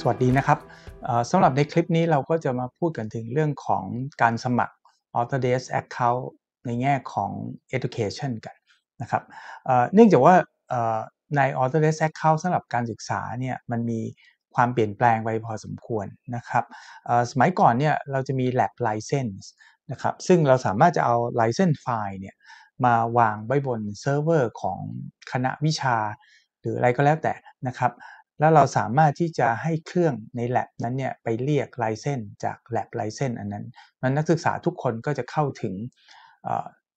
สวัสดีนะครับสำหรับในคลิปนี้เราก็จะมาพูดกันถึงเรื่องของการสมัคร Autodesk Account ในแง่ของ Education กันนะครับเนื่องจากว่าใน Autodesk Account สำหรับการศึกษาเนี่ยมันมีความเปลี่ยนแปลงไปพอสมควรนะครับสมัยก่อนเนี่ยเราจะมี Lab License นะครับซึ่งเราสามารถจะเอา License File เนี่ยมาวางไว้บนเซิร์ฟเวอร์ของคณะวิชา หรืออะไรก็แล้วแต่นะครับแล้วเราสามารถที่จะให้เครื่องใน lab นั้นเนี่ยไปเรียกไลเซนจาก lab ไลเซนอันนั้นมันนักศึกษาทุกคนก็จะเข้าถึง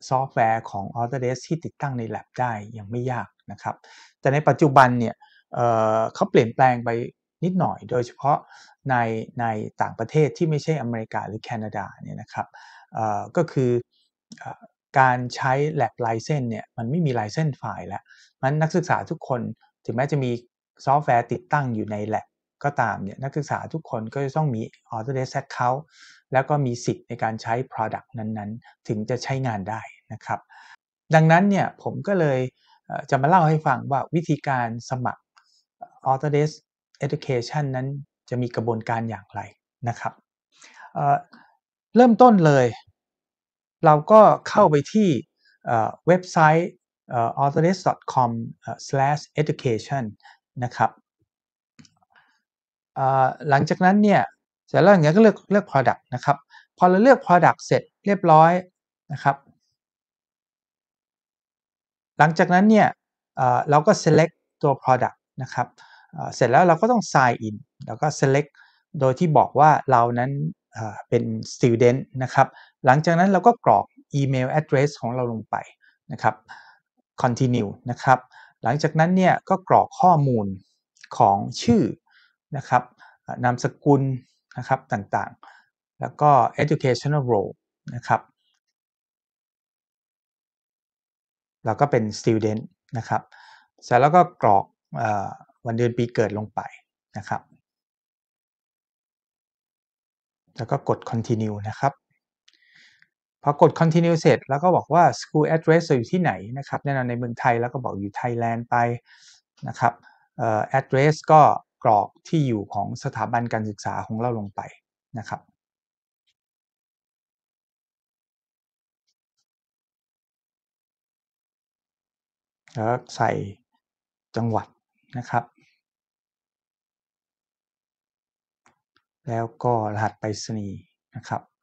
ซอฟต์แวร์ของ Autodesk ที่ติดตั้งใน lab ได้ยังไม่ยากนะครับ แต่ในปัจจุบันเนี่ยเเขาเปลี่ยนแปลงไปนิดหน่อย โดยเฉพาะในในต่างประเทศที่ไม่ใช่อเมริกาหรือแคนาดาเนี่ยนะครับก็คือการใช้ lab ไลเซนเนี่ยมันไม่มีไลเซนไฟล์แล้วมันนักศึกษาทุกคนถึงแม้จะมีซอฟต์แวร์ติดตั้งอยู่ในแลบก็ตามเนี่ยนักศึกษาทุกคนก็จะต้องมี Autodesk Account แล้วก็มีสิทธิ์ในการใช้ Product นั้นๆ ถึงจะใช้งานได้นะครับดังนั้นเนี่ยผมก็เลยจะมาเล่าให้ฟังว่าวิธีการสมัคร Autodesk Education นั้นจะมีกระบวนการอย่างไรนะครับเเริ่มต้นเลย เราก็เข้าไปที่เว็บไซต์ autodesk.com/education นะครับหลังจากนั้นเนี่ยเสร็จแล้วอย่างเงี้ยก็เลือกเลือก product นะครับ พอเราเลือก product เสร็จเรียบร้อยนะครับ หลังจากนั้นเนี่ยเราก็ select ตัว product นะครับเสร็จแล้วเราก็ต้อง sign in แล้วก็ select โดยที่บอกว่าเรานั้นเป็น student นะครับหลังจากนั้นเราก็กรอก email address ของเราลงไปนะครับ continue นะครับหลังจากนั้นเนี่ยก็กรอกข้อมูลของชื่อ นะครับ นามสกุล นะครับ ต่างๆ แล้วก็ educational role นะครับ เราก็เป็น student นะครับ เสร็จแล้วก็กรอกวันเดือนปีเกิดลงไปนะครับ แล้วก็กด continue นะครับพอกด continue เสร็จแล้วก็บอกว่า school address อยู่ที่ไหนนะครับแน่นอนในเมืองไทยแล้วก็บอกอยู่ไทยแลนด์ไปนะครับ address ก็กรอกที่อยู่ของสถาบันการศึกษาของเราลงไปนะครับ แล้วใส่จังหวัดนะครับ แล้วก็รหัสไปรษณีย์นะครับ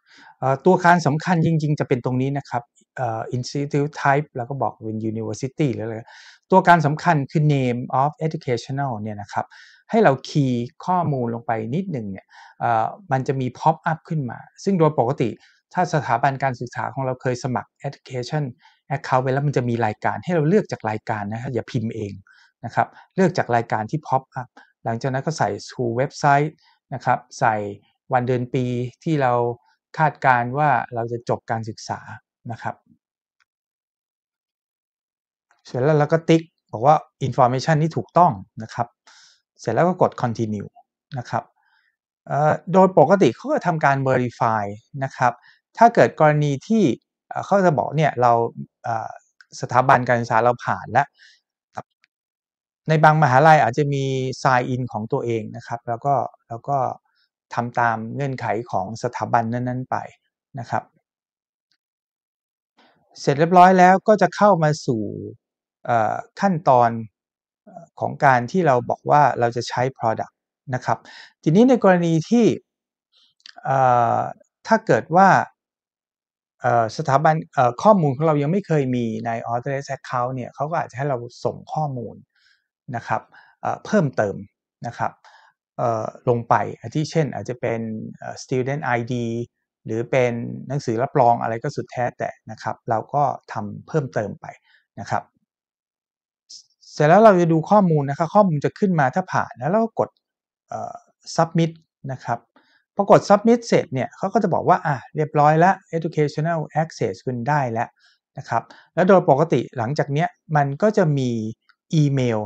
ตัวคารสำคัญจริงๆจะเป็นตรงนี้นะครับ institute type แล้วก็บอกเป็น university หรืออะไรตัวการสำคัญคือ name of educational เนี่ยนะครับให้เราคีย์ข้อมูลลงไปนิดหนึ่งเนี่ยมันจะมี pop up ขึ้นมา ซึ่งโดยปกติถ้าสถาบันการศึกษาของเราเคยสมัคร education account ไปแล้ว มันจะมีรายการให้เราเลือกจากรายการนะครับอย่าพิมพ์เองนะครับเลือกจากรายการที่ pop up หลังจากนั้นก็ใส่ school website นะครับใส่วันเดือนปีที่เราคาดการว่าเราจะจบการศึกษานะครับ เสร็จแล้วเราก็ติ๊กบอกว่า information ที่ถูกต้องนะครับ เสร็จแล้วก็กด continue นะครับโดยปกติเขาก็ทำการ verify นะครับถ้าเกิดกรณีที่เขาจะบอกเนี่ยเราสถาบันการศึกษาเราผ่านแล้วในบางมหาลัยอาจจะมี sign in ของตัวเองนะครับ แล้วก็แล้วก็ทำตามเงื่อนไขของสถาบันนั้นๆไปนะครับ เสร็จเรียบร้อยแล้วก็จะเข้ามาสู่ขั้นตอนของการที่เราบอกว่าเราจะใช้ product นะครับ ทีนี้ในกรณีที่ถ้าเกิดว่าสถาบันข้อมูลของเรายังไม่เคยมีใน Autodesk Account เนี่ยเขาก็อาจจะให้เราส่งข้อมูลนะครับเพิ่มเติมนะครับลงไปอาทิเช่นอาจจะเป็น student ID หรือเป็นหนังสือรับรองอะไรก็สุดแท้แต่นะครับเราก็ทำเพิ่มเติมไปนะครับ เสร็จแล้วเราจะดูข้อมูลนะครับข้อมูลจะขึ้นมาถ้าผ่านแล้วเราก็กด submit นะครับพอกด submit เสร็จเนี่ยเขาก็จะบอกว่าอ่ะเรียบร้อยแล้ว educational access คุณได้แล้วนะครับแล้วโดยปกติหลังจากเนี้ยมันก็จะมีอีเมล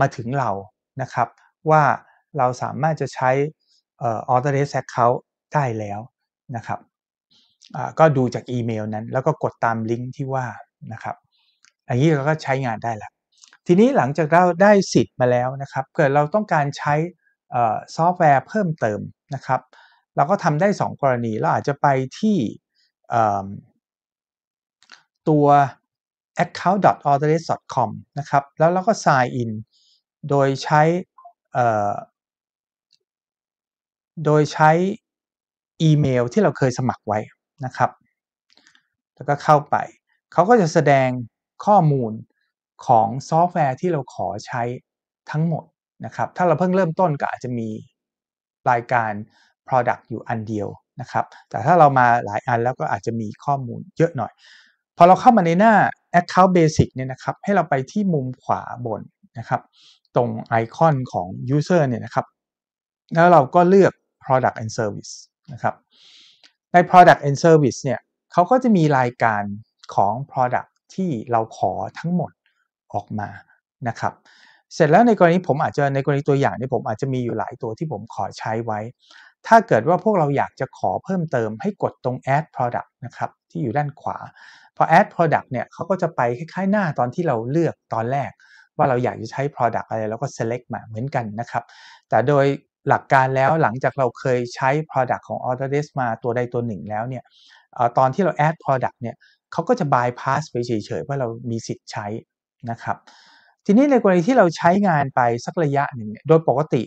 มาถึงเรานะครับว่าเราสามารถจะใช้ออเดอร์เรสแอคเคาท์ได้แล้วนะครับก็ดูจากอีเมลนั้น แล้วก็กดตามลิงก์ที่ว่านะครับอันนี้เราก็ใช้งานได้แล้ว ทีนี้หลังจากเราได้สิทธิ์มาแล้วนะครับ เกิดเราต้องการใช้ซอฟต์แวร์เพิ่มเติมนะครับ เราก็ทำได้ 2กรณีเราอาจจะไปที่ตัว account.authorist.com นะครับแล้วเราก็ sign in โดยใช้โดยใช้อีเมลที่เราเคยสมัครไว้นะครับ แล้วก็เข้าไป เขาก็จะแสดงข้อมูลของซอฟต์แวร์ ที่เราขอใช้ทั้งหมดนะครับ ถ้าเราเพิ่งเริ่มต้นก็อาจจะมีรายการ Product อยู่อันเดียวนะครับ แต่ถ้าเรามาหลายอันแล้วก็อาจจะมีข้อมูลเยอะหน่อย พอเราเข้ามาในหน้า Account Basic เนี่ยนะครับ ให้เราไปที่มุมขวาบนนะครับ ตรงไอคอนของ User เนี่ยนะครับ แล้วเราก็เลือก product and service นะครับ ใน product and service เนี่ยเขาก็จะมีรายการของ product ที่เราขอทั้งหมดออกมา นะครับ เสร็จแล้วในกรณีผมอาจจะในกรณีตัวอย่างเนี่ยผมอาจจะมีอยู่หลายตัวที่ผมขอใช้ไว้ ถ้าเกิดว่าพวกเราอยากจะขอเพิ่มเติมให้กดตรง add product นะครับที่อยู่ด้านขวา พอ add product เนี่ยเขาก็จะไปคล้ายๆหน้าตอนที่เราเลือกตอนแรก ว่าเราอยากจะใช้ product อะไรแล้วก็ select มาเหมือนกันนะครับ แต่โดยหลักการแล้วหลังจากเราเคยใช้ product ของ Autodesk มาตัวใดตัวหนึ่งแล้วเนี่ยตอนที่เรา add product เนี่ยเขาก็จะ bypass ไปเฉยๆว่าเรามีสิทธิ์ใช้นะครับทีนี้ในกรณีที่เราใช้งานไปสักระยะหนึ่งโดยปกติ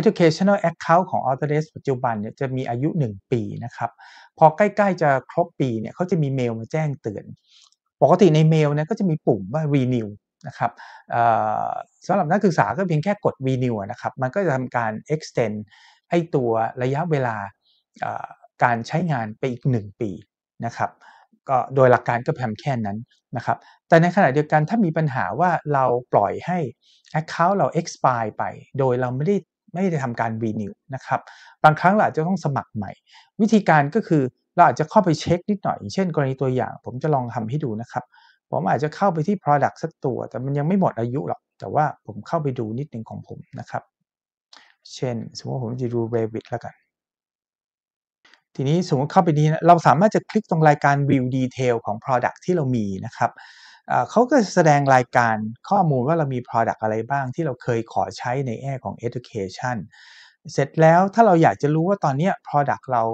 educational account ของ Autodesk ปัจจุบันเนี่ยจะมีอายุ 1 ปีนะครับพอใกล้ๆ จะครบปีเนี่ยเขาจะมีเมลมาแจ้งเตือน ปกติในเมลเนี่ยก็จะมีปุ่มว่า renew นะครับสำหรับนักศึกษาก็เพียงแค่กด renew นะครับ มันก็จะทำการ extend ไอตัวระยะเวลาการใช้งานไปอีก 1 ปีนะครับก็โดยหลักการก็พมแค่นั้นนะครับแต่ในขณะเดียวกันถ้ามีปัญหาว่าเราปล่อยให้ Account เรา expire ไป โดยเราไม่ได้ไม่ได้ทำการ renew นะครับบางครั้งเราอาจจะต้องสมัครใหม่ วิธีการก็คือเราอาจจะเข้าไปเช็คนิดหน่อย เช่นกรณีตัวอย่างผมจะลองทำให้ดูนะครับผมอาจจะเข้าไปที่ product สักตัว แต่มันยังไม่หมดอายุหรอกแต่ว่าผมเข้าไปดูนิดหนึ่งของผมนะครับ เช่น สมมติผมจะดู Revit แล้วกัน ทีนี้สมมติเข้าไปนี้ เราสามารถจะคลิกตรงรายการ view detail ของ product ที่เรามีนะครับเขาก็แสดงรายการข้อมูลว่าเรามี product อะไรบ้าง ที่เราเคยขอใช้ในแง่ของ education เสร็จแล้วถ้าเราอยากจะรู้ว่าตอนนี้ product เรา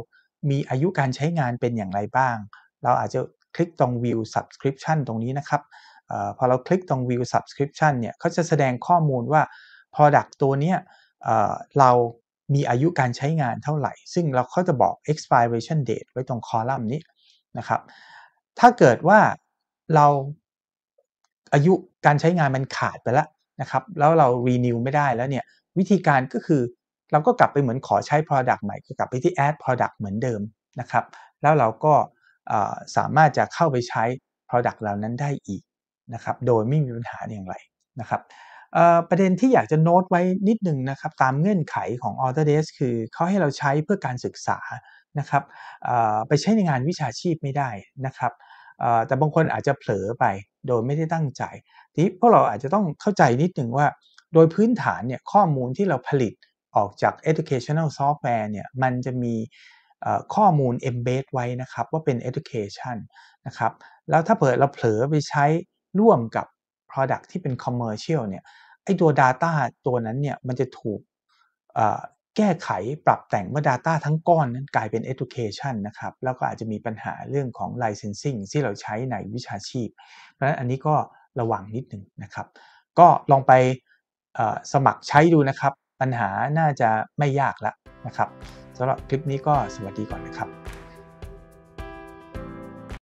มีอายุการใช้งานเป็นอย่างไรบ้าง เราอาจจะคลิกตรง view subscription ตรงนี้นะครับอพอเราคลิกตรง view subscription เนี่ยเขาจะแสดงข้อมูลว่า product ตัวเนี้ยเรามีอายุการใช้งานเท่าไหร่ ซึ่งเราเขาจะบอก expiration date ไว้ตรงคอลัมน์นี้นะครับถ้าเกิดว่าเราอายุการใช้งานมันขาดไปแล้วนะครับแล้วเรา renew ไม่ได้แล้วเนี่ยวิธีการก็คือเราก็กลับไปเหมือนขอใช้ product ใหม่ก็กลับไปที่ add product เหมือนเดิมนะครับ แล้วเราก็สามารถจะเข้าไปใช้ Product เหล่านั้นได้อีกนะครับโดยไม่มีปัญหาอย่างไรนะครับประเด็นที่อยากจะโน้ตไว้นิดหนึ่งนะครับ ตามเงื่อนไขของ Autodesk คือเขาให้เราใช้เพื่อการศึกษานะครับไปใช้ในงานวิชาชีพไม่ได้นะครับแต่บางคนอาจจะเผลอไปโดยไม่ได้ตั้งใจทีพวกเราอาจจะต้องเข้าใจนิดหนึ่งว่า โดยพื้นฐานเนี่ยข้อมูลที่เราผลิตออกจาก educational software เนี่ยมันจะมีข้อมูล embed ไว้นะครับว่าเป็น education นะครับแล้วถ้าเปิดเราเผลอไปใช้ร่วมกับ product ที่เป็น commercial เนี่ยไอตัว data ตัวนั้นเนี่ยมันจะถูกแก้ไขปรับแต่งว่า Data ทั้งก้อนนั้นกลายเป็น Education นะครับแล้วก็อาจจะมีปัญหาเรื่องของ Licensing ที่เราใช้ในวิชาชีพ เพราะฉะนั้นอันนี้ก็ระวังนิดหนึ่งนะครับ ก็ลองไปสมัครใช้ดูนะครับ ปัญหาน่าจะไม่ยากแล้วนะครับสำหรับคลิปนี้ก็สวัสดีก่อนนะครับ